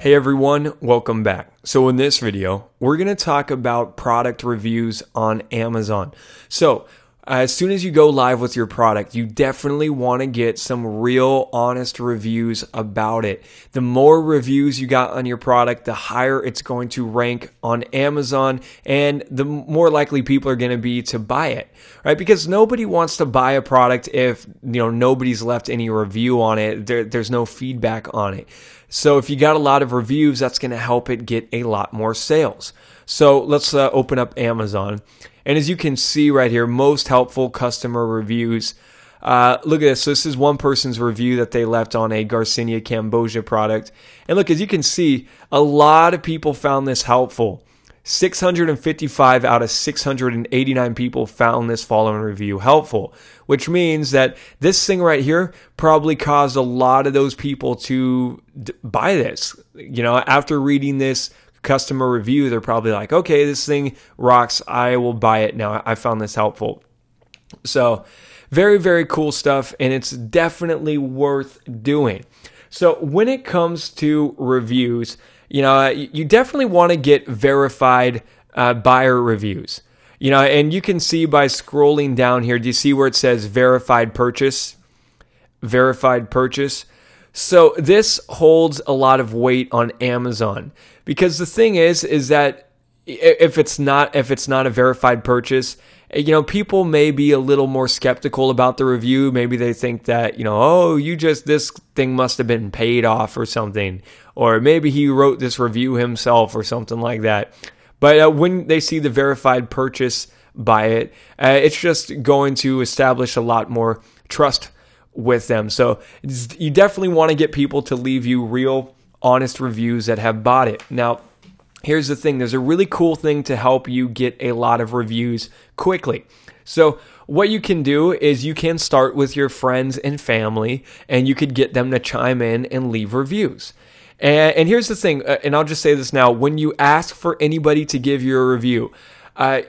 Hey everyone, welcome back. So in this video, we're going to talk about product reviews on Amazon. So uh, as soon as you go live with your product, you definitely want to get some real, honest reviews about it. The more reviews you got on your product, the higher it's going to rank on Amazon and the more likely people are going to be to buy it, right? Because nobody wants to buy a product if, you know, nobody's left any review on it. There, there's no feedback on it. So if you got a lot of reviews, that's going to help it get a lot more sales. So let's uh, open up Amazon. And as you can see right here, most helpful customer reviews. Uh, look at this. So this is one person's review that they left on a Garcinia Cambogia product. And look, as you can see, a lot of people found this helpful. 655 out of 689 people found this following review helpful, which means that this thing right here probably caused a lot of those people to buy this. You know, after reading this customer review, they're probably like, okay, this thing rocks. I will buy it now. I found this helpful. So, very, very cool stuff, and it's definitely worth doing. So, when it comes to reviews, you know, you definitely want to get verified uh, buyer reviews. You know, and you can see by scrolling down here, do you see where it says verified purchase? Verified purchase. So this holds a lot of weight on Amazon because the thing is is that if it's not if it's not a verified purchase, eh, you know, people may be a little more skeptical about the review. Maybe they think that, you know, oh, you just this thing must have been paid off or something or maybe he wrote this review himself or something like that. But uh, when they see the verified purchase by it, uh, it's just going to establish a lot more trust with them. So you definitely want to get people to leave you real, honest reviews that have bought it. Now, here's the thing there's a really cool thing to help you get a lot of reviews quickly. So, what you can do is you can start with your friends and family, and you could get them to chime in and leave reviews. And, and here's the thing, uh, and I'll just say this now when you ask for anybody to give you a review, uh,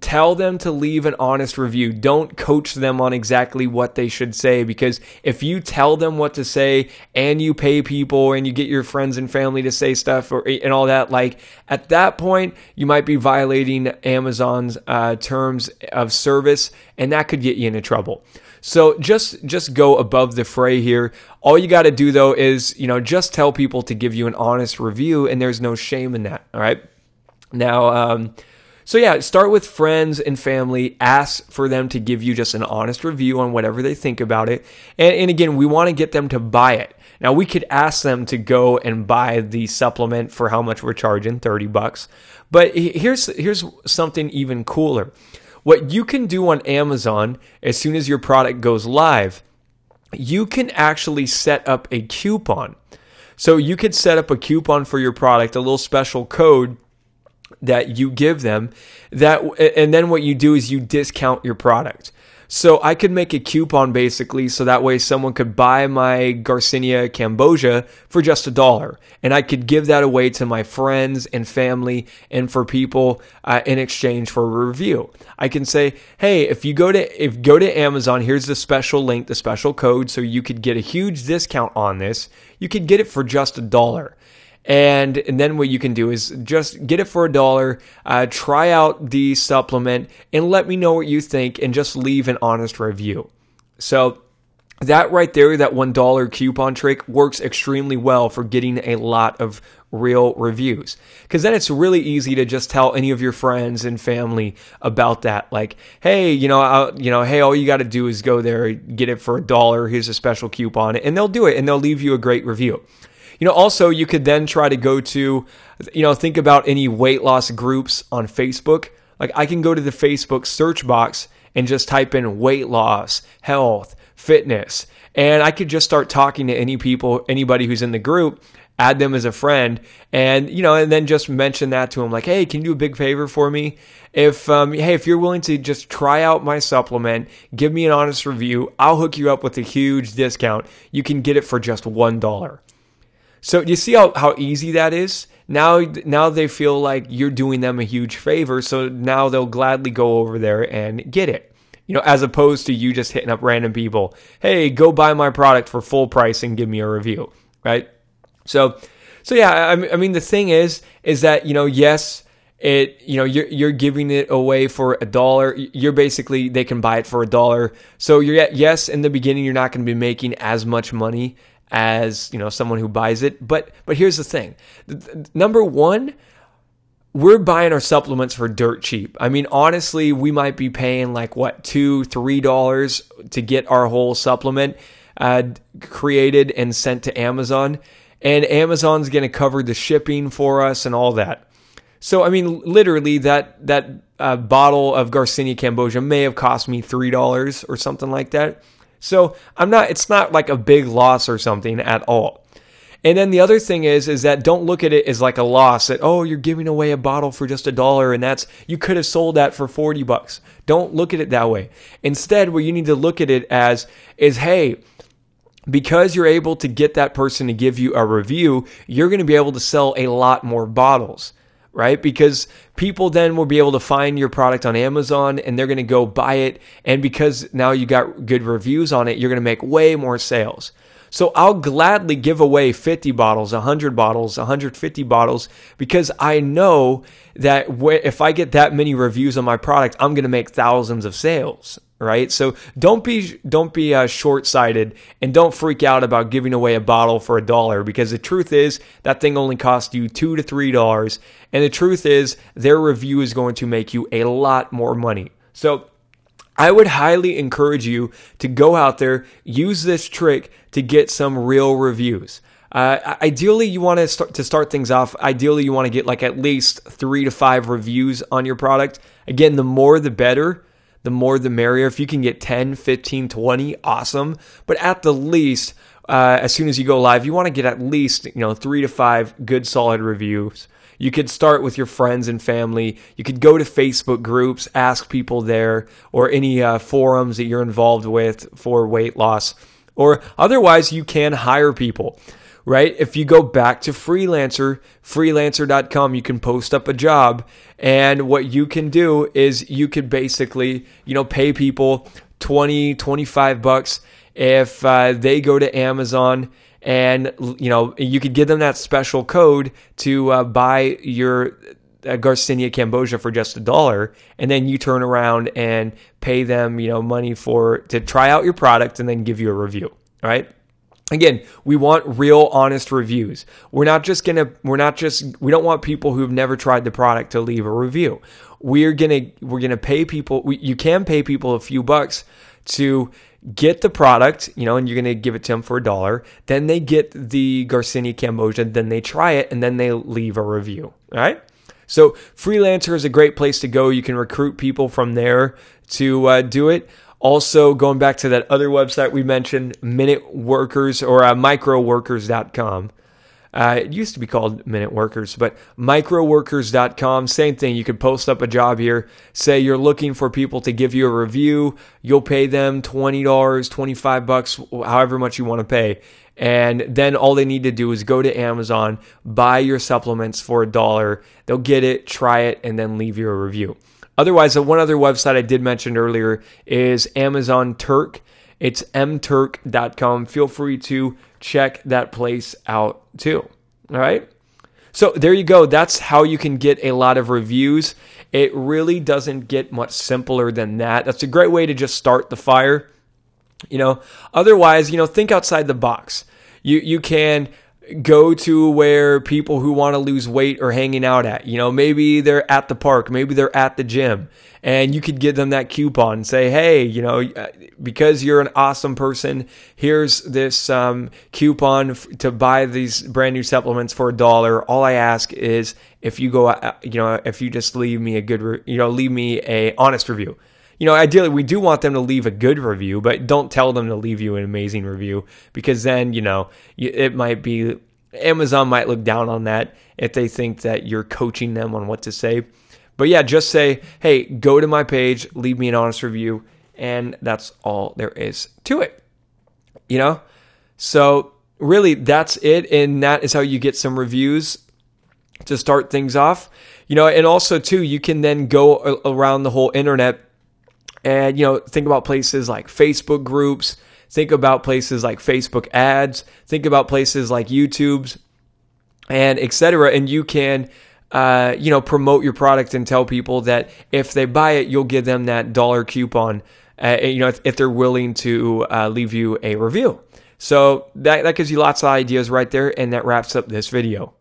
tell them to leave an honest review. Don't coach them on exactly what they should say because if you tell them what to say and you pay people and you get your friends and family to say stuff or, and all that, like at that point, you might be violating Amazon's uh, terms of service and that could get you into trouble. So just just go above the fray here. All you got to do though is, you know, just tell people to give you an honest review and there's no shame in that, all right? Now, um, so yeah, start with friends and family. Ask for them to give you just an honest review on whatever they think about it. And, and again, we want to get them to buy it. Now we could ask them to go and buy the supplement for how much we're charging, 30 bucks. But here's here's something even cooler. What you can do on Amazon as soon as your product goes live, you can actually set up a coupon. So you could set up a coupon for your product, a little special code that you give them that and then what you do is you discount your product so i could make a coupon basically so that way someone could buy my garcinia cambogia for just a dollar and i could give that away to my friends and family and for people uh, in exchange for a review i can say hey if you go to if go to amazon here's the special link the special code so you could get a huge discount on this you could get it for just a dollar and, and then what you can do is just get it for a dollar, uh, try out the supplement, and let me know what you think, and just leave an honest review. So, that right there, that $1 coupon trick works extremely well for getting a lot of real reviews. Because then it's really easy to just tell any of your friends and family about that. Like, hey, you know, I, you know, hey, all you got to do is go there, get it for a dollar. Here's a special coupon, and they'll do it, and they'll leave you a great review. You know, also you could then try to go to, you know, think about any weight loss groups on Facebook. Like I can go to the Facebook search box and just type in weight loss, health, fitness, and I could just start talking to any people, anybody who's in the group, add them as a friend, and you know, and then just mention that to them, like, hey, can you do a big favor for me? If um, hey, if you're willing to just try out my supplement, give me an honest review, I'll hook you up with a huge discount. You can get it for just one dollar. So you see how, how easy that is? Now now they feel like you're doing them a huge favor, so now they'll gladly go over there and get it. You know, as opposed to you just hitting up random people, "Hey, go buy my product for full price and give me a review." Right? So so yeah, I, I mean the thing is is that, you know, yes, it you know you're you're giving it away for a dollar you're basically they can buy it for a dollar so you're yes in the beginning you're not going to be making as much money as you know someone who buys it. But but here's the thing: number one, we're buying our supplements for dirt cheap. I mean, honestly, we might be paying like what two, three dollars to get our whole supplement uh, created and sent to Amazon, and Amazon's going to cover the shipping for us and all that. So I mean, literally that that uh, bottle of Garcinia Cambogia may have cost me three dollars or something like that. So I'm not, it's not like a big loss or something at all. And then the other thing is, is that don't look at it as like a loss that, oh, you're giving away a bottle for just a dollar and that's, you could have sold that for 40 bucks. Don't look at it that way. Instead, what you need to look at it as is, hey, because you're able to get that person to give you a review, you're going to be able to sell a lot more bottles right? Because people then will be able to find your product on Amazon and they're going to go buy it. And because now you got good reviews on it, you're going to make way more sales. So I'll gladly give away 50 bottles, 100 bottles, 150 bottles because I know that if I get that many reviews on my product, I'm going to make thousands of sales, right? So don't be don't be uh, short-sighted and don't freak out about giving away a bottle for a dollar because the truth is that thing only costs you 2 to 3 dollars and the truth is their review is going to make you a lot more money. So I would highly encourage you to go out there, use this trick to get some real reviews. Uh, ideally, you want to start to start things off. Ideally, you want to get like at least three to five reviews on your product. Again, the more the better, the more the merrier. If you can get 10, 15, 20, awesome. But at the least, uh, as soon as you go live, you want to get at least you know three to five good solid reviews. You could start with your friends and family. You could go to Facebook groups, ask people there, or any uh, forums that you're involved with for weight loss. Or otherwise, you can hire people, right? If you go back to freelancer, freelancer.com, you can post up a job. And what you can do is you could basically, you know, pay people 20, 25 bucks if uh, they go to Amazon and you know you could give them that special code to uh, buy your uh, Garcinia Cambogia for just a dollar, and then you turn around and pay them you know money for to try out your product and then give you a review. All right. Again, we want real honest reviews. We're not just going to we're not just we don't want people who've never tried the product to leave a review. We're going to we're going to pay people we, you can pay people a few bucks to get the product, you know, and you're going to give it to them for a dollar. Then they get the Garcinia Cambogia, then they try it, and then they leave a review. All right. So Freelancer is a great place to go. You can recruit people from there to uh, do it. Also, going back to that other website we mentioned, Minute Workers or uh, MicroWorkers.com. Uh, it used to be called Minute Workers, but microworkers.com, same thing. You could post up a job here, say you're looking for people to give you a review. You'll pay them $20, 25 bucks, however much you want to pay. And then all they need to do is go to Amazon, buy your supplements for a dollar. They'll get it, try it, and then leave you a review. Otherwise, one other website I did mention earlier is Amazon Turk. It's mturk.com. Feel free to check that place out too. All right. So there you go. That's how you can get a lot of reviews. It really doesn't get much simpler than that. That's a great way to just start the fire. You know, otherwise, you know, think outside the box. You you can go to where people who want to lose weight are hanging out at. You know, maybe they're at the park, maybe they're at the gym, and you could give them that coupon and say, hey, you know, uh, because you're an awesome person, here's this um, coupon to buy these brand new supplements for a dollar. All I ask is if you go, uh, you know, if you just leave me a good, you know, leave me a honest review you know, ideally we do want them to leave a good review, but don't tell them to leave you an amazing review because then, you know, it might be Amazon might look down on that if they think that you're coaching them on what to say. But yeah, just say, "Hey, go to my page, leave me an honest review." And that's all there is to it. You know? So, really that's it and that is how you get some reviews to start things off. You know, and also too, you can then go around the whole internet and, you know, think about places like Facebook groups, think about places like Facebook ads, think about places like YouTube's and etc. And you can, uh, you know, promote your product and tell people that if they buy it, you'll give them that dollar coupon, uh, you know, if, if, they're willing to uh, leave you a review. So that, that gives you lots of ideas right there. And that wraps up this video.